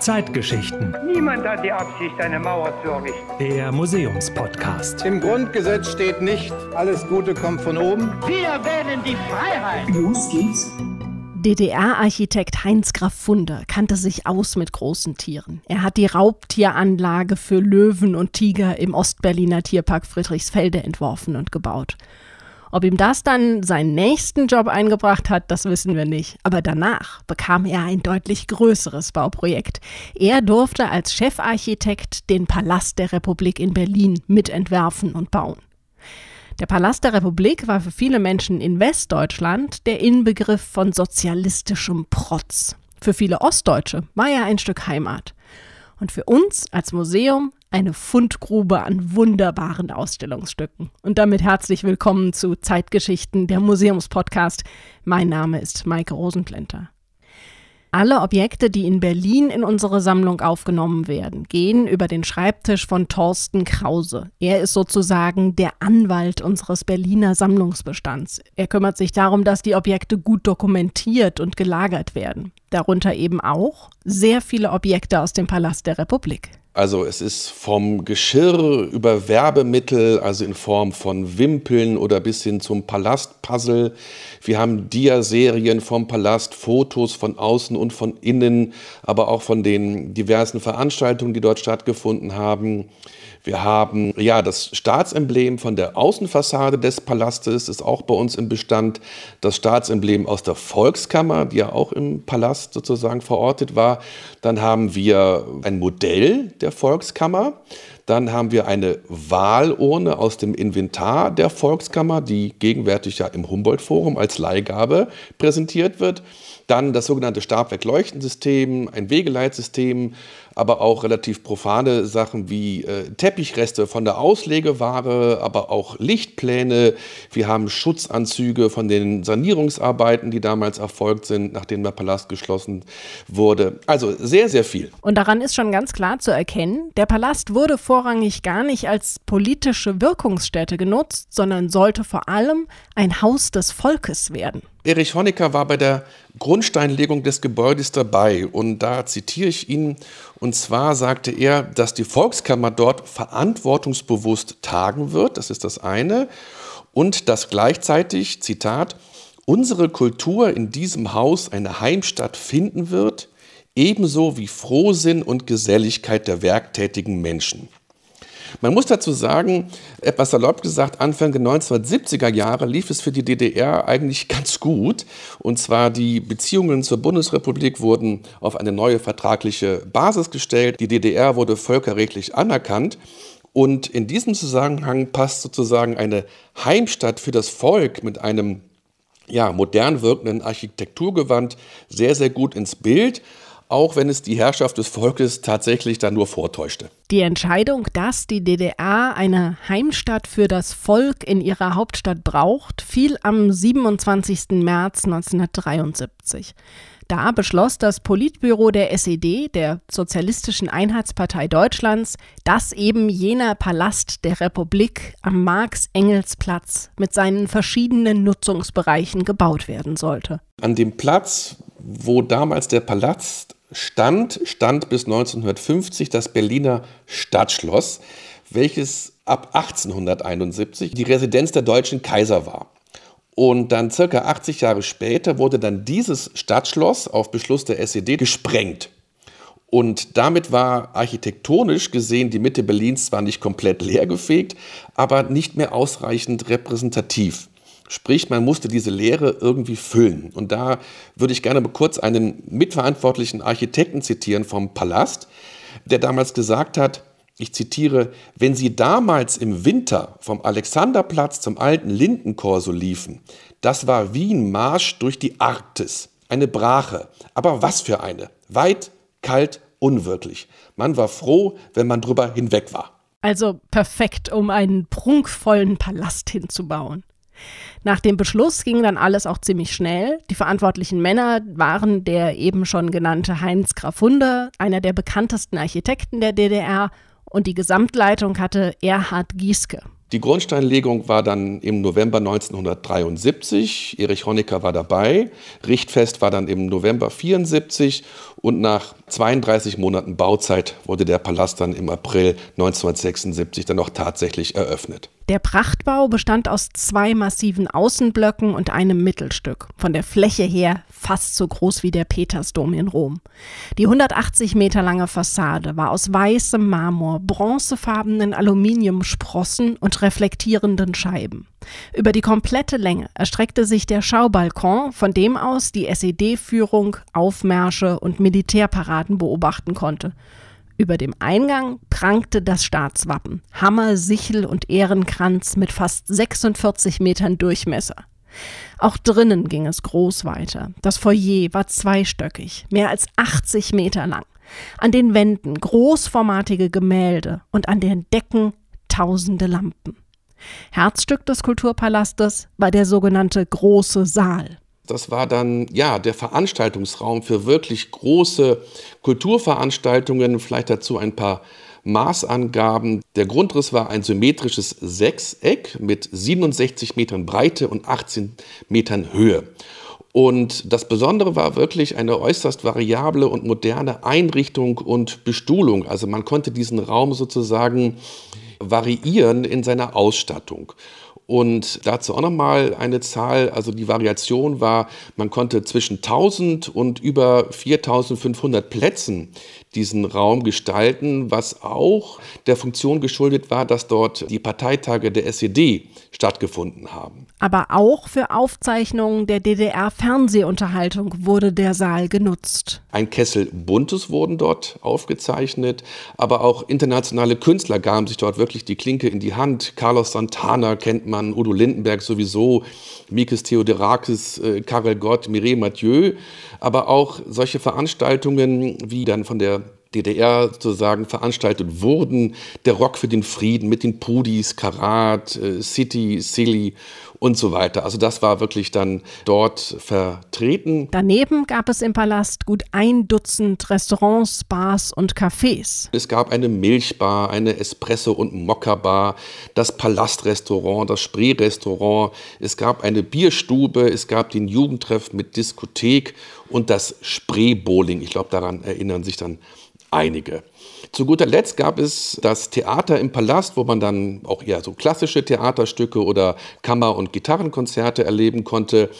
Zeitgeschichten. Niemand hat die Absicht, eine Mauer zu errichten. Der Museumspodcast. Im Grundgesetz steht nicht, alles Gute kommt von oben. Wir wählen die Freiheit! Los geht's! DDR-Architekt Heinz Graf Funder kannte sich aus mit großen Tieren. Er hat die Raubtieranlage für Löwen und Tiger im Ostberliner Tierpark Friedrichsfelde entworfen und gebaut. Ob ihm das dann seinen nächsten Job eingebracht hat, das wissen wir nicht. Aber danach bekam er ein deutlich größeres Bauprojekt. Er durfte als Chefarchitekt den Palast der Republik in Berlin mitentwerfen und bauen. Der Palast der Republik war für viele Menschen in Westdeutschland der Inbegriff von sozialistischem Protz. Für viele Ostdeutsche war er ein Stück Heimat. Und für uns als Museum eine Fundgrube an wunderbaren Ausstellungsstücken. Und damit herzlich willkommen zu Zeitgeschichten, der Museumspodcast. Mein Name ist Maike Rosenplinter. Alle Objekte, die in Berlin in unsere Sammlung aufgenommen werden, gehen über den Schreibtisch von Thorsten Krause. Er ist sozusagen der Anwalt unseres Berliner Sammlungsbestands. Er kümmert sich darum, dass die Objekte gut dokumentiert und gelagert werden. Darunter eben auch sehr viele Objekte aus dem Palast der Republik. Also es ist vom Geschirr über Werbemittel, also in Form von Wimpeln oder bis hin zum Palastpuzzle. Wir haben Diaserien vom Palast, Fotos von außen und von innen, aber auch von den diversen Veranstaltungen, die dort stattgefunden haben. Wir haben ja das Staatsemblem von der Außenfassade des Palastes ist auch bei uns im Bestand. Das Staatsemblem aus der Volkskammer, die ja auch im Palast sozusagen verortet war. Dann haben wir ein Modell der Volkskammer. Dann haben wir eine Wahlurne aus dem Inventar der Volkskammer, die gegenwärtig ja im Humboldt-Forum als Leihgabe präsentiert wird. Dann das sogenannte Stabwerk-Leuchtensystem, ein Wegeleitsystem, aber auch relativ profane Sachen wie äh, Teppichreste von der Auslegeware, aber auch Lichtpläne. Wir haben Schutzanzüge von den Sanierungsarbeiten, die damals erfolgt sind, nachdem der Palast geschlossen wurde. Also sehr, sehr viel. Und daran ist schon ganz klar zu erkennen, der Palast wurde vor vorrangig gar nicht als politische Wirkungsstätte genutzt, sondern sollte vor allem ein Haus des Volkes werden. Erich Honecker war bei der Grundsteinlegung des Gebäudes dabei und da zitiere ich ihn. Und zwar sagte er, dass die Volkskammer dort verantwortungsbewusst tagen wird, das ist das eine, und dass gleichzeitig, Zitat, unsere Kultur in diesem Haus eine Heimstatt finden wird, ebenso wie Frohsinn und Geselligkeit der werktätigen Menschen. Man muss dazu sagen, etwas salopp gesagt, Anfang der 1970er Jahre lief es für die DDR eigentlich ganz gut. Und zwar die Beziehungen zur Bundesrepublik wurden auf eine neue vertragliche Basis gestellt. Die DDR wurde völkerrechtlich anerkannt. Und in diesem Zusammenhang passt sozusagen eine Heimstatt für das Volk mit einem ja, modern wirkenden Architekturgewand sehr, sehr gut ins Bild auch wenn es die Herrschaft des Volkes tatsächlich dann nur vortäuschte. Die Entscheidung, dass die DDR eine Heimstatt für das Volk in ihrer Hauptstadt braucht, fiel am 27. März 1973. Da beschloss das Politbüro der SED, der Sozialistischen Einheitspartei Deutschlands, dass eben jener Palast der Republik am Marx-Engels-Platz mit seinen verschiedenen Nutzungsbereichen gebaut werden sollte. An dem Platz, wo damals der Palast stand, stand bis 1950 das Berliner Stadtschloss, welches ab 1871 die Residenz der deutschen Kaiser war. Und dann circa 80 Jahre später wurde dann dieses Stadtschloss auf Beschluss der SED gesprengt. Und damit war architektonisch gesehen die Mitte Berlins zwar nicht komplett leergefegt, aber nicht mehr ausreichend repräsentativ. Sprich, man musste diese Lehre irgendwie füllen. Und da würde ich gerne mal kurz einen mitverantwortlichen Architekten zitieren vom Palast, der damals gesagt hat, ich zitiere, wenn Sie damals im Winter vom Alexanderplatz zum alten Lindenkorso liefen, das war wie ein Marsch durch die Arktis, eine Brache. Aber was für eine? Weit, kalt, unwirklich. Man war froh, wenn man drüber hinweg war. Also perfekt, um einen prunkvollen Palast hinzubauen. Nach dem Beschluss ging dann alles auch ziemlich schnell. Die verantwortlichen Männer waren der eben schon genannte Heinz Grafunde, einer der bekanntesten Architekten der DDR, und die Gesamtleitung hatte Erhard Gieske. Die Grundsteinlegung war dann im November 1973. Erich Honecker war dabei. Richtfest war dann im November 1974. und nach 32 Monaten Bauzeit wurde der Palast dann im April 1976 dann auch tatsächlich eröffnet. Der Prachtbau bestand aus zwei massiven Außenblöcken und einem Mittelstück, von der Fläche her fast so groß wie der Petersdom in Rom. Die 180 Meter lange Fassade war aus weißem Marmor, bronzefarbenen Aluminiumsprossen und reflektierenden Scheiben. Über die komplette Länge erstreckte sich der Schaubalkon, von dem aus die SED-Führung, Aufmärsche und Militärparaden beobachten konnte. Über dem Eingang prangte das Staatswappen, Hammer, Sichel und Ehrenkranz mit fast 46 Metern Durchmesser. Auch drinnen ging es groß weiter. Das Foyer war zweistöckig, mehr als 80 Meter lang. An den Wänden großformatige Gemälde und an den Decken tausende Lampen. Herzstück des Kulturpalastes war der sogenannte Große Saal das war dann ja der Veranstaltungsraum für wirklich große Kulturveranstaltungen, vielleicht dazu ein paar Maßangaben. Der Grundriss war ein symmetrisches Sechseck mit 67 Metern Breite und 18 Metern Höhe. Und das Besondere war wirklich eine äußerst variable und moderne Einrichtung und Bestuhlung. Also man konnte diesen Raum sozusagen variieren in seiner Ausstattung. Und dazu auch nochmal eine Zahl, also die Variation war, man konnte zwischen 1000 und über 4500 Plätzen diesen Raum gestalten, was auch der Funktion geschuldet war, dass dort die Parteitage der SED stattgefunden haben. Aber auch für Aufzeichnungen der DDR-Fernsehunterhaltung wurde der Saal genutzt. Ein Kessel Buntes wurden dort aufgezeichnet, aber auch internationale Künstler gaben sich dort wirklich die Klinke in die Hand. Carlos Santana kennt man Bethmann, Udo Lindenberg sowieso, Mikis Theodorakis, äh, Karel Gott, Mireille Mathieu, aber auch solche Veranstaltungen wie dann von der DDR sozusagen veranstaltet wurden. Der Rock für den Frieden mit den Pudis, Karat, äh, City, Silly und so weiter. Also das war wirklich dann dort vertreten. Daneben gab es im Palast gut ein Dutzend Restaurants, Bars und Cafés. Es gab eine Milchbar, eine Espresso- und Mokka-Bar, das Palastrestaurant, das Spree-Restaurant. Es gab eine Bierstube, es gab den Jugendtreff mit Diskothek und das Spree-Bowling. Ich glaube, daran erinnern sich dann einige. Zu guter Letzt gab es das Theater im Palast, wo man dann auch eher so klassische Theaterstücke oder Kammer- und Gitarrenkonzerte erleben konnte.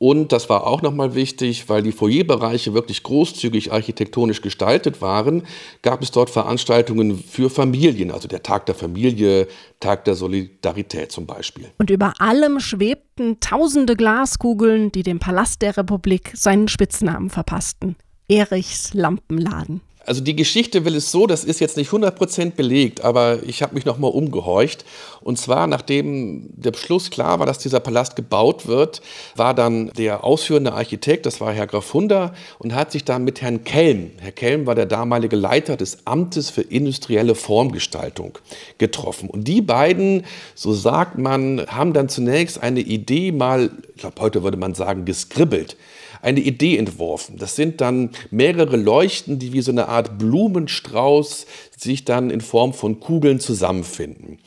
Und das war auch nochmal wichtig, weil die Foyerbereiche wirklich großzügig architektonisch gestaltet waren, gab es dort Veranstaltungen für Familien, also der Tag der Familie, Tag der Solidarität zum Beispiel. Und über allem schwebten tausende Glaskugeln, die dem Palast der Republik seinen Spitznamen verpassten. Erichs Lampenladen. Also die Geschichte will es so, das ist jetzt nicht 100% belegt, aber ich habe mich nochmal umgehorcht. Und zwar, nachdem der Beschluss klar war, dass dieser Palast gebaut wird, war dann der ausführende Architekt, das war Herr Graf Hunder, und hat sich dann mit Herrn Kelm, Herr Kelm war der damalige Leiter des Amtes für industrielle Formgestaltung, getroffen. Und die beiden, so sagt man, haben dann zunächst eine Idee mal, ich glaube, heute würde man sagen, geskribbelt eine Idee entworfen. Das sind dann mehrere Leuchten, die wie so eine Art Blumenstrauß sich dann in Form von Kugeln zusammenfinden.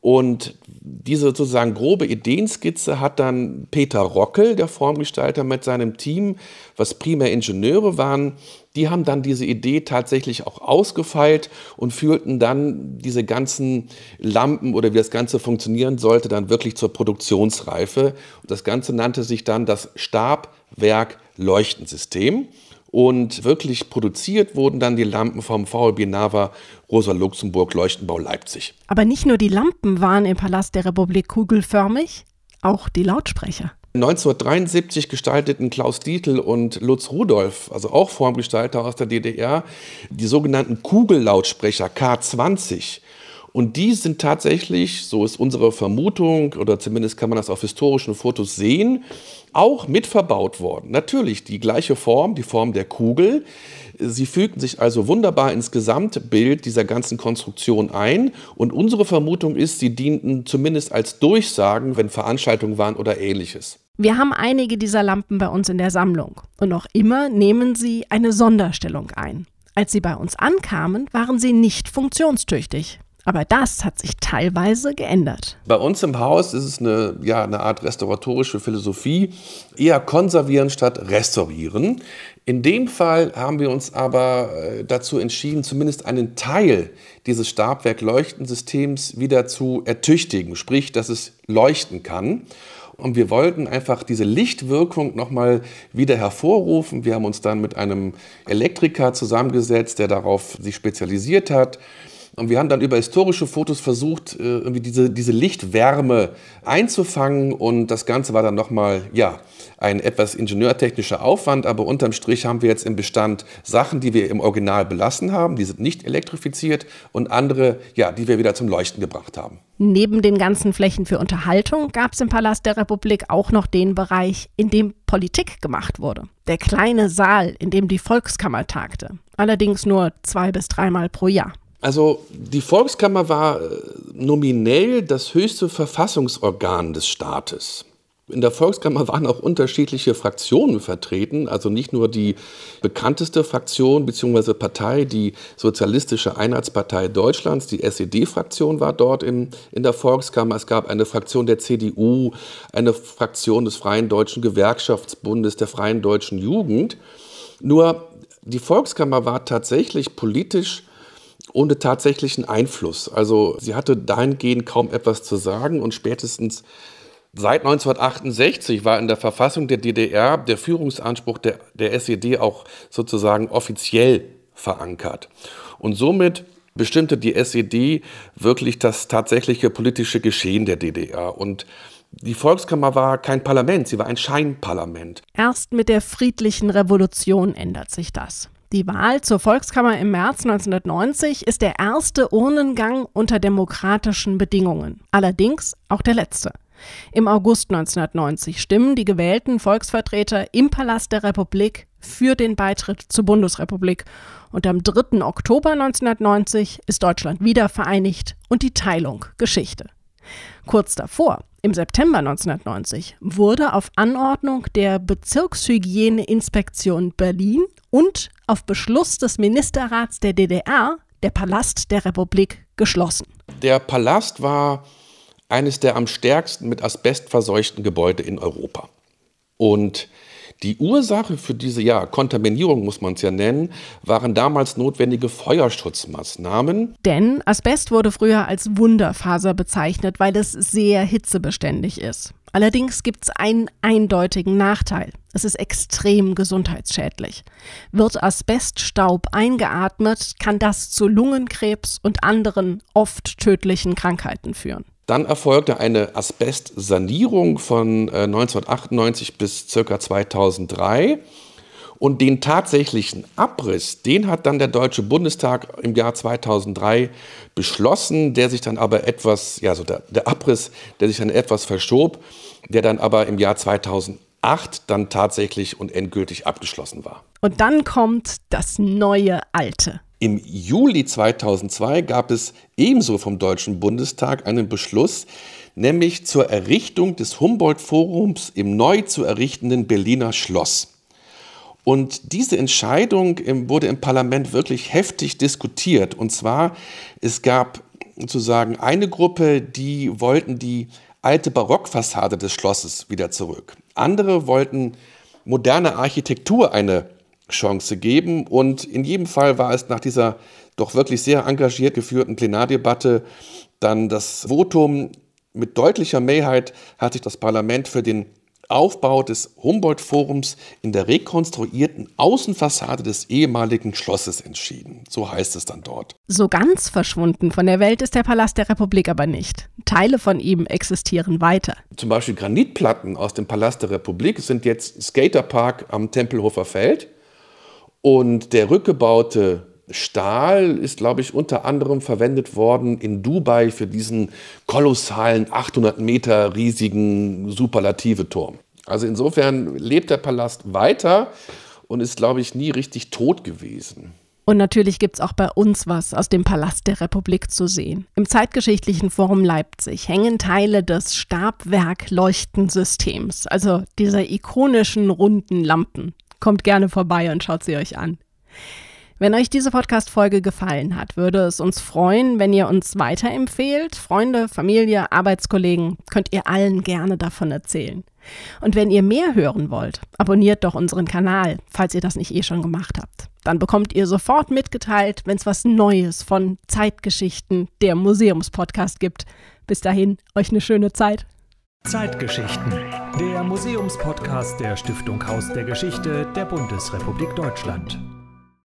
Und diese sozusagen grobe Ideenskizze hat dann Peter Rockel, der Formgestalter, mit seinem Team, was primär Ingenieure waren, die haben dann diese Idee tatsächlich auch ausgefeilt und führten dann diese ganzen Lampen oder wie das Ganze funktionieren sollte, dann wirklich zur Produktionsreife. Und das Ganze nannte sich dann das Stabwerk Leuchtensystem. Und wirklich produziert wurden dann die Lampen vom VLB Nava Rosa Luxemburg Leuchtenbau Leipzig. Aber nicht nur die Lampen waren im Palast der Republik kugelförmig, auch die Lautsprecher. 1973 gestalteten Klaus Dietl und Lutz Rudolf, also auch Formgestalter aus der DDR, die sogenannten Kugellautsprecher K20. Und die sind tatsächlich, so ist unsere Vermutung, oder zumindest kann man das auf historischen Fotos sehen, auch mit verbaut worden. Natürlich die gleiche Form, die Form der Kugel. Sie fügten sich also wunderbar ins Gesamtbild dieser ganzen Konstruktion ein. Und unsere Vermutung ist, sie dienten zumindest als Durchsagen, wenn Veranstaltungen waren oder ähnliches. Wir haben einige dieser Lampen bei uns in der Sammlung. Und noch immer nehmen sie eine Sonderstellung ein. Als sie bei uns ankamen, waren sie nicht funktionstüchtig. Aber das hat sich teilweise geändert. Bei uns im Haus ist es eine, ja, eine Art restauratorische Philosophie, eher konservieren statt restaurieren. In dem Fall haben wir uns aber äh, dazu entschieden, zumindest einen Teil dieses Stabwerk-Leuchtensystems wieder zu ertüchtigen, sprich, dass es leuchten kann. Und wir wollten einfach diese Lichtwirkung nochmal wieder hervorrufen. Wir haben uns dann mit einem Elektriker zusammengesetzt, der darauf sich spezialisiert hat und wir haben dann über historische Fotos versucht, äh, irgendwie diese, diese Lichtwärme einzufangen. Und das Ganze war dann nochmal, ja, ein etwas ingenieurtechnischer Aufwand. Aber unterm Strich haben wir jetzt im Bestand Sachen, die wir im Original belassen haben. Die sind nicht elektrifiziert. Und andere, ja, die wir wieder zum Leuchten gebracht haben. Neben den ganzen Flächen für Unterhaltung gab es im Palast der Republik auch noch den Bereich, in dem Politik gemacht wurde. Der kleine Saal, in dem die Volkskammer tagte. Allerdings nur zwei bis dreimal pro Jahr. Also die Volkskammer war äh, nominell das höchste Verfassungsorgan des Staates. In der Volkskammer waren auch unterschiedliche Fraktionen vertreten, also nicht nur die bekannteste Fraktion bzw. Partei, die Sozialistische Einheitspartei Deutschlands, die SED-Fraktion war dort in, in der Volkskammer. Es gab eine Fraktion der CDU, eine Fraktion des Freien Deutschen Gewerkschaftsbundes, der Freien Deutschen Jugend. Nur die Volkskammer war tatsächlich politisch ohne tatsächlichen Einfluss. Also sie hatte dahingehend kaum etwas zu sagen und spätestens seit 1968 war in der Verfassung der DDR der Führungsanspruch der, der SED auch sozusagen offiziell verankert. Und somit bestimmte die SED wirklich das tatsächliche politische Geschehen der DDR. Und die Volkskammer war kein Parlament, sie war ein Scheinparlament. Erst mit der friedlichen Revolution ändert sich das. Die Wahl zur Volkskammer im März 1990 ist der erste Urnengang unter demokratischen Bedingungen, allerdings auch der letzte. Im August 1990 stimmen die gewählten Volksvertreter im Palast der Republik für den Beitritt zur Bundesrepublik. Und am 3. Oktober 1990 ist Deutschland wieder vereinigt und die Teilung Geschichte. Kurz davor, im September 1990, wurde auf Anordnung der Bezirkshygieneinspektion Berlin und auf Beschluss des Ministerrats der DDR der Palast der Republik geschlossen. Der Palast war eines der am stärksten mit Asbest verseuchten Gebäude in Europa. Und die Ursache für diese ja, Kontaminierung, muss man es ja nennen, waren damals notwendige Feuerschutzmaßnahmen. Denn Asbest wurde früher als Wunderfaser bezeichnet, weil es sehr hitzebeständig ist. Allerdings gibt es einen eindeutigen Nachteil. Es ist extrem gesundheitsschädlich. Wird Asbeststaub eingeatmet, kann das zu Lungenkrebs und anderen oft tödlichen Krankheiten führen. Dann erfolgte eine Asbestsanierung von 1998 äh, bis ca. 2003. Und den tatsächlichen Abriss, den hat dann der Deutsche Bundestag im Jahr 2003 beschlossen, der sich dann aber etwas, ja, so der, der Abriss, der sich dann etwas verschob, der dann aber im Jahr 2008 dann tatsächlich und endgültig abgeschlossen war. Und dann kommt das neue Alte. Im Juli 2002 gab es ebenso vom Deutschen Bundestag einen Beschluss, nämlich zur Errichtung des Humboldt-Forums im neu zu errichtenden Berliner Schloss. Und diese Entscheidung ähm, wurde im Parlament wirklich heftig diskutiert. Und zwar, es gab sozusagen eine Gruppe, die wollten die alte Barockfassade des Schlosses wieder zurück. Andere wollten moderne Architektur eine Chance geben. Und in jedem Fall war es nach dieser doch wirklich sehr engagiert geführten Plenardebatte dann das Votum. Mit deutlicher Mehrheit hat sich das Parlament für den Aufbau des Humboldt-Forums in der rekonstruierten Außenfassade des ehemaligen Schlosses entschieden. So heißt es dann dort. So ganz verschwunden von der Welt ist der Palast der Republik aber nicht. Teile von ihm existieren weiter. Zum Beispiel Granitplatten aus dem Palast der Republik sind jetzt Skaterpark am Tempelhofer Feld. Und der rückgebaute Stahl ist, glaube ich, unter anderem verwendet worden in Dubai für diesen kolossalen 800 Meter riesigen superlative Turm. Also insofern lebt der Palast weiter und ist, glaube ich, nie richtig tot gewesen. Und natürlich gibt es auch bei uns was aus dem Palast der Republik zu sehen. Im zeitgeschichtlichen Forum Leipzig hängen Teile des Stabwerk-Leuchtensystems, also dieser ikonischen runden Lampen kommt gerne vorbei und schaut sie euch an. Wenn euch diese Podcast-Folge gefallen hat, würde es uns freuen, wenn ihr uns weiterempfehlt. Freunde, Familie, Arbeitskollegen könnt ihr allen gerne davon erzählen. Und wenn ihr mehr hören wollt, abonniert doch unseren Kanal, falls ihr das nicht eh schon gemacht habt. Dann bekommt ihr sofort mitgeteilt, wenn es was Neues von Zeitgeschichten, der Museumspodcast gibt. Bis dahin, euch eine schöne Zeit. Zeitgeschichten. Der Museumspodcast der Stiftung Haus der Geschichte der Bundesrepublik Deutschland.